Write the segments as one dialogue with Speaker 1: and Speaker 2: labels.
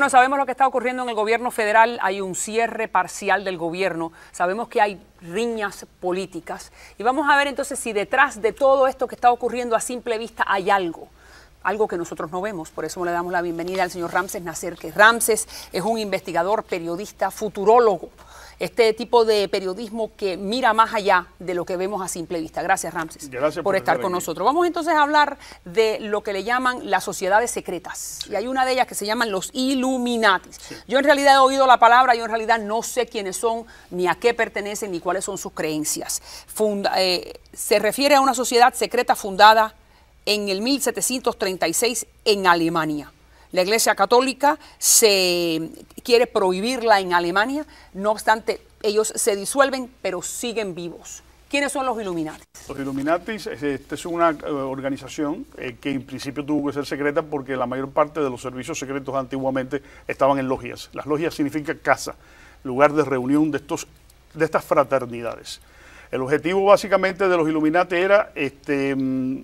Speaker 1: Bueno, sabemos lo que está ocurriendo en el gobierno federal, hay un cierre parcial del gobierno, sabemos que hay riñas políticas y vamos a ver entonces si detrás de todo esto que está ocurriendo a simple vista hay algo algo que nosotros no vemos. Por eso le damos la bienvenida al señor Ramses Nacer, que Ramses es un investigador, periodista, futurólogo. Este tipo de periodismo que mira más allá de lo que vemos a simple vista. Gracias, Ramses, por, estar con nosotros. Vamos entonces a hablar de lo que le llaman las sociedades secretas. Y hay una de ellas que se llaman los Illuminatis. Yo en realidad he oído la palabra, yo en realidad no sé quiénes son, ni a qué pertenecen, ni cuáles son sus creencias. Eh, se refiere a una sociedad secreta fundada en el 1736 en Alemania. La Iglesia Católica se quiere prohibirla en Alemania, no obstante, ellos se disuelven, pero siguen vivos. ¿Quiénes son los Illuminati?
Speaker 2: Los Illuminati este, es una eh, organización eh, que en principio tuvo que ser secreta porque la mayor parte de los servicios secretos antiguamente estaban en logias. Las logias significa casa, lugar de reunión de, estos, de estas fraternidades. El objetivo básicamente de los Illuminati era este, mm,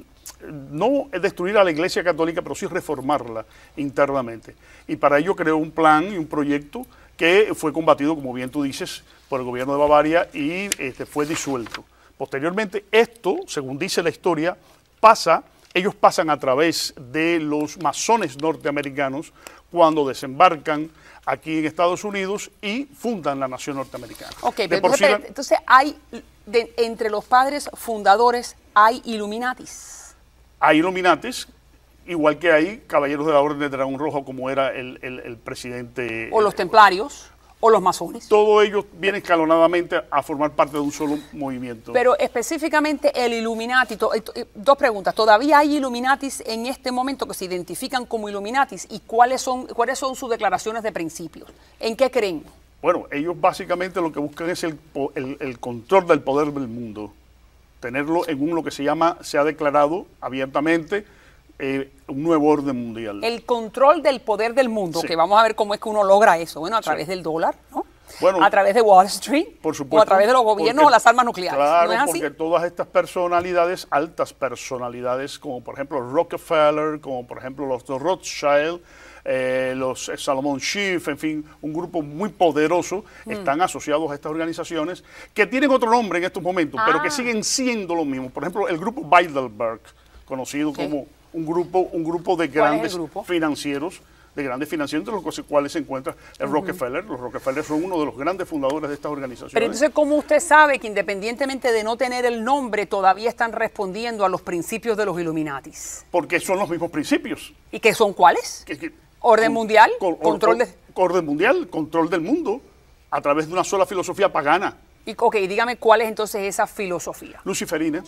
Speaker 2: no es destruir a la Iglesia Católica, pero sí reformarla internamente. Y para ello creó un plan y un proyecto que fue combatido, como bien tú dices, por el gobierno de Bavaria y este, fue disuelto. Posteriormente, esto, según dice la historia, pasa, ellos pasan a través de los masones norteamericanos cuando desembarcan aquí en Estados Unidos y fundan la nación norteamericana. Ok, entonces,
Speaker 1: hay, entre los padres fundadores hay Illuminatis
Speaker 2: hay Illuminates, igual que hay Caballeros de la Orden de Dragón Rojo, como era el, presidente. O los eh,
Speaker 1: Templarios.
Speaker 2: O los masones. Todos ellos vienen escalonadamente a formar parte de un solo movimiento. Pero
Speaker 1: específicamente el Illuminati, eh, eh, dos preguntas. ¿Todavía hay Illuminatis en este momento que se identifican como Illuminatis? ¿Y cuáles son, cuáles son sus declaraciones de principios? ¿En qué creen?
Speaker 2: Bueno, ellos básicamente lo que buscan es el, el, el control del poder del mundo tenerlo en un lo que se llama, se ha declarado abiertamente, eh, un nuevo orden mundial.
Speaker 1: El control del poder del mundo, que vamos a ver cómo es que uno logra eso, bueno, a través del dólar, ¿no? a través de Wall Street
Speaker 2: o a través de los gobiernos o las armas nucleares. Claro, porque todas estas personalidades, altas personalidades, como por ejemplo Rockefeller, como por ejemplo los Rothschild, eh, los Salomón eh, Salomon Schiff, en fin, un grupo muy poderoso, mm. están asociados a estas organizaciones que tienen otro nombre en estos momentos, pero que ah. siguen siendo lo mismo. Por ejemplo, el grupo Weidelberg, conocido como un grupo, un grupo de grandes financieros de grandes financieros, entre los cuales se encuentra el Rockefeller. Los Rockefeller son uno de los grandes fundadores de estas organizaciones. Pero entonces,
Speaker 1: ¿cómo usted sabe que independientemente de no tener el nombre, todavía están respondiendo a los principios de los Illuminatis? Porque son los mismos principios. ¿Y qué son cuáles? orden mundial, control
Speaker 2: Orden mundial, control del mundo, a través de una sola filosofía pagana.
Speaker 1: Y, ok, dígame cuál es entonces esa filosofía.
Speaker 2: Luciferina.